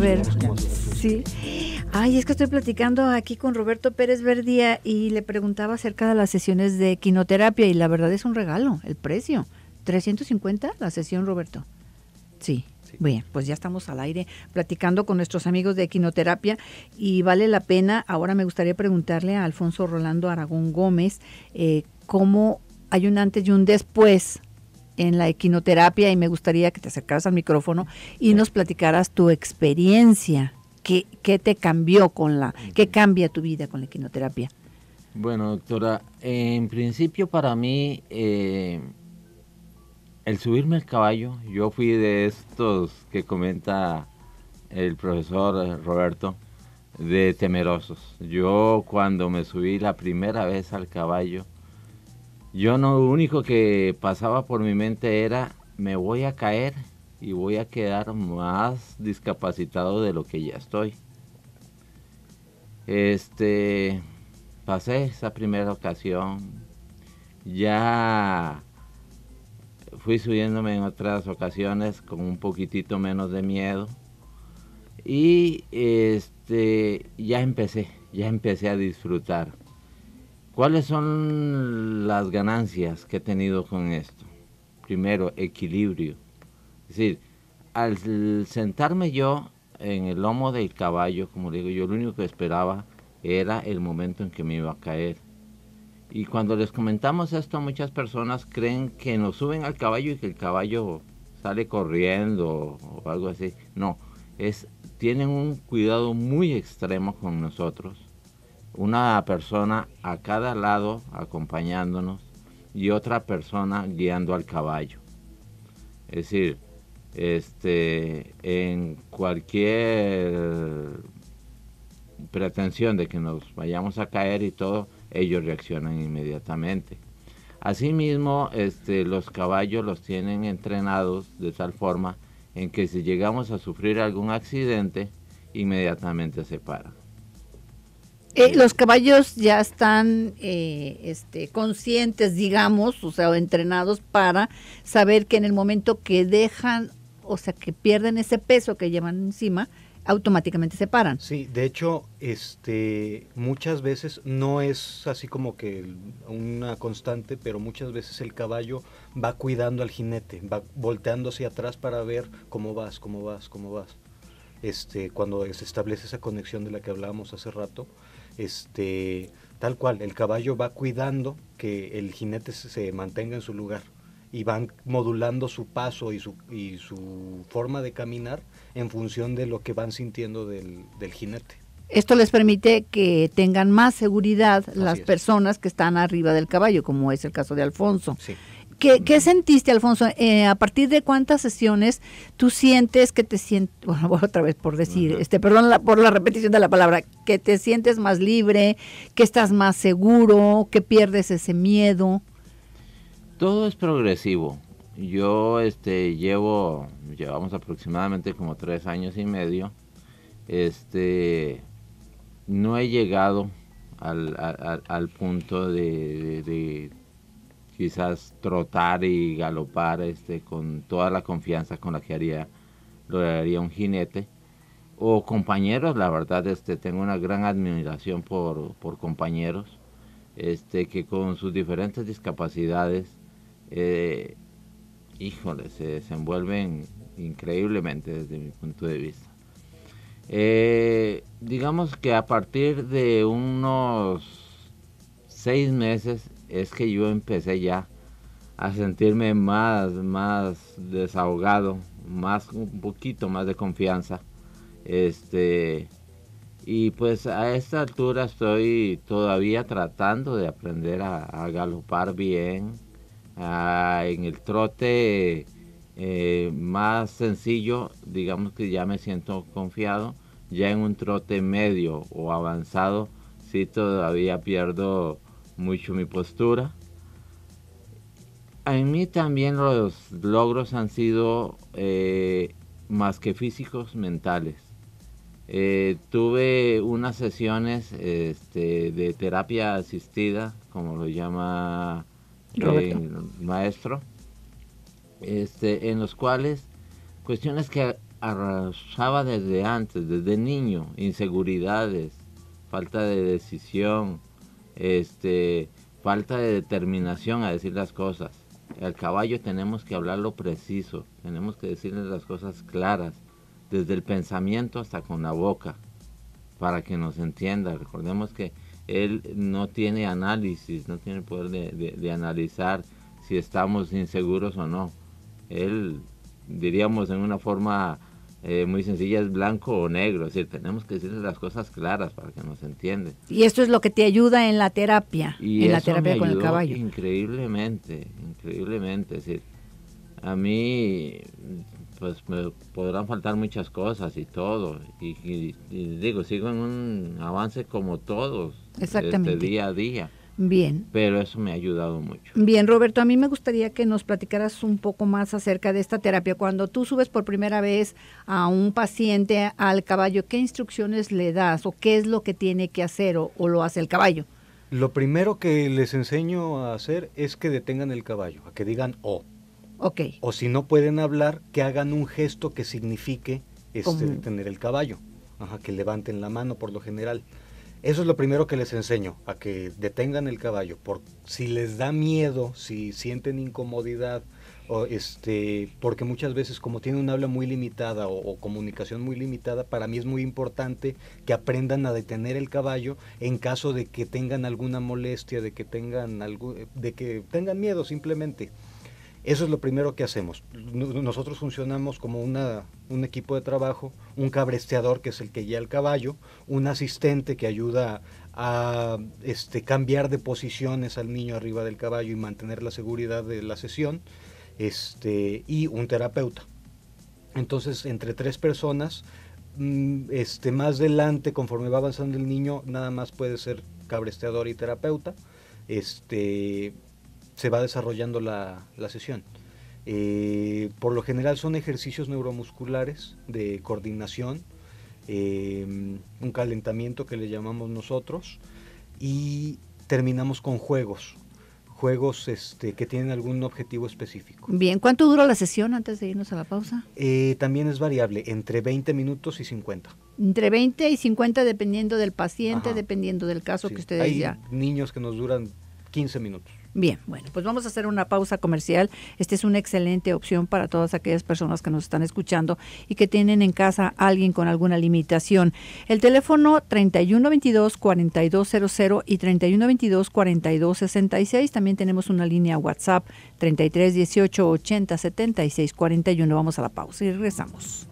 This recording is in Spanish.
ver, sí. Ay, es que estoy platicando aquí con Roberto Pérez Verdía y le preguntaba acerca de las sesiones de quinoterapia y la verdad es un regalo, el precio. 350 la sesión, Roberto. Sí. Bien, pues ya estamos al aire platicando con nuestros amigos de quinoterapia y vale la pena. Ahora me gustaría preguntarle a Alfonso Rolando Aragón Gómez eh, cómo hay un antes y un después en la equinoterapia y me gustaría que te acercaras al micrófono y nos platicaras tu experiencia. ¿Qué, te cambió con la, qué cambia tu vida con la equinoterapia? Bueno, doctora, en principio para mí eh, el subirme al caballo, yo fui de estos que comenta el profesor Roberto, de temerosos. Yo cuando me subí la primera vez al caballo, yo no, lo único que pasaba por mi mente era, me voy a caer y voy a quedar más discapacitado de lo que ya estoy. Este, pasé esa primera ocasión, ya fui subiéndome en otras ocasiones con un poquitito menos de miedo y este, ya empecé, ya empecé a disfrutar ¿Cuáles son las ganancias que he tenido con esto? Primero, equilibrio. Es decir, al sentarme yo en el lomo del caballo, como le digo, yo lo único que esperaba era el momento en que me iba a caer. Y cuando les comentamos esto, muchas personas creen que nos suben al caballo y que el caballo sale corriendo o algo así. No, es, tienen un cuidado muy extremo con nosotros una persona a cada lado acompañándonos y otra persona guiando al caballo. Es decir, este, en cualquier pretensión de que nos vayamos a caer y todo, ellos reaccionan inmediatamente. Asimismo, este, los caballos los tienen entrenados de tal forma en que si llegamos a sufrir algún accidente, inmediatamente se paran. Eh, los caballos ya están eh, este, conscientes, digamos, o sea, entrenados para saber que en el momento que dejan, o sea, que pierden ese peso que llevan encima, automáticamente se paran. Sí, de hecho, este, muchas veces no es así como que una constante, pero muchas veces el caballo va cuidando al jinete, va volteando hacia atrás para ver cómo vas, cómo vas, cómo vas. Este, cuando se establece esa conexión de la que hablábamos hace rato, este, tal cual, el caballo va cuidando que el jinete se mantenga en su lugar y van modulando su paso y su, y su forma de caminar en función de lo que van sintiendo del, jinete. Esto les permite que tengan más seguridad las personas que están arriba del caballo, como es el caso de Alfonso. Sí. ¿Qué, sentiste, Alfonso? Eh, ¿A partir de cuántas sesiones tú sientes que te sientes, bueno, otra vez por decir, este, perdón por la repetición de la palabra, que te sientes más libre, que estás más seguro, que pierdes ese miedo? Todo es progresivo. Yo este, llevo, llevamos aproximadamente como tres años y medio. Este, no he llegado al, punto de quizás trotar y galopar este, con toda la confianza con la que haría, lo haría un jinete. O compañeros, la verdad, este, tengo una gran admiración por, compañeros este, que con sus diferentes discapacidades, eh, híjole, se desenvuelven increíblemente desde mi punto de vista. Eh, digamos que a partir de unos seis meses es que yo empecé ya a sentirme más, más desahogado, más un poquito más de confianza. Este y pues a esta altura estoy todavía tratando de aprender a, galopar bien, en el trote eh, más sencillo, digamos que ya me siento confiado, ya en un trote medio o avanzado Si todavía pierdo mucho mi postura. En mí también los logros han sido eh, más que físicos, mentales. Eh, tuve unas sesiones este, de terapia asistida, como lo llama el eh, maestro, este, en los cuales cuestiones que arrasaba desde antes, desde niño, inseguridades, falta de decisión, este, falta de determinación a decir las cosas. Al caballo tenemos que hablarlo preciso, tenemos que decirle las cosas claras, desde el pensamiento hasta con la boca, para que nos entienda. Recordemos que él no tiene análisis, no tiene poder de analizar si estamos inseguros o no. Él, diríamos en una forma eh, muy sencilla, es blanco o negro, es decir, tenemos que decirles las cosas claras para que nos entiendan. Y esto es lo que te ayuda en la terapia, en la terapia con el caballo. Increíblemente, increíblemente, es decir, a mí pues me podrán faltar muchas cosas y todo, y, digo, sigo en un avance como todos, este, Exactamente. Este, día a día Bien. Pero eso me ha ayudado mucho. Bien, Roberto, a mí me gustaría que nos platicaras un poco más acerca de esta terapia. Cuando tú subes por primera vez a un paciente al caballo, ¿qué instrucciones le das o qué es lo que tiene que hacer o, lo hace el caballo? Lo primero que les enseño a hacer es que detengan el caballo, a que digan o. Ok. O si no pueden hablar, que hagan un gesto que signifique este, detener el caballo. Ajá, que levanten la mano por lo general. Eso es lo primero que les enseño, a que detengan el caballo. Por, si les da miedo, si sienten incomodidad, o este, porque muchas veces como tienen un habla muy limitada o, comunicación muy limitada, para mí es muy importante que aprendan a detener el caballo en caso de que tengan alguna molestia, de que tengan de que tengan miedo simplemente. Eso es lo primero que hacemos. Nosotros funcionamos como una, un equipo de trabajo, un cabresteador que es el que guía el caballo, un asistente que ayuda a este, cambiar de posiciones al niño arriba del caballo y mantener la seguridad de la sesión, este, y un terapeuta. Entonces, entre tres personas, mm, este, más adelante, conforme va avanzando el niño, nada más puede ser cabresteador y terapeuta. Este, se va desarrollando la, sesión. Eh, por lo general son ejercicios neuromusculares de coordinación, eh, un calentamiento que le llamamos nosotros y terminamos con juegos, juegos este, que tienen algún objetivo específico. Bien, ¿cuánto dura la sesión antes de irnos a la pausa? Eh, también es variable, entre 20 minutos y 50. Entre 20 y 50 dependiendo del paciente, dependiendo del caso que ustedes Hay Niños que nos duran 15 minutos. Bien, bueno, pues vamos a hacer una pausa comercial. Esta es una excelente opción para todas aquellas personas que nos están escuchando y que tienen en casa alguien con alguna limitación. El teléfono 3122-4200 y 3122-4266. También tenemos una línea WhatsApp 3318-807641. Vamos a la pausa y regresamos.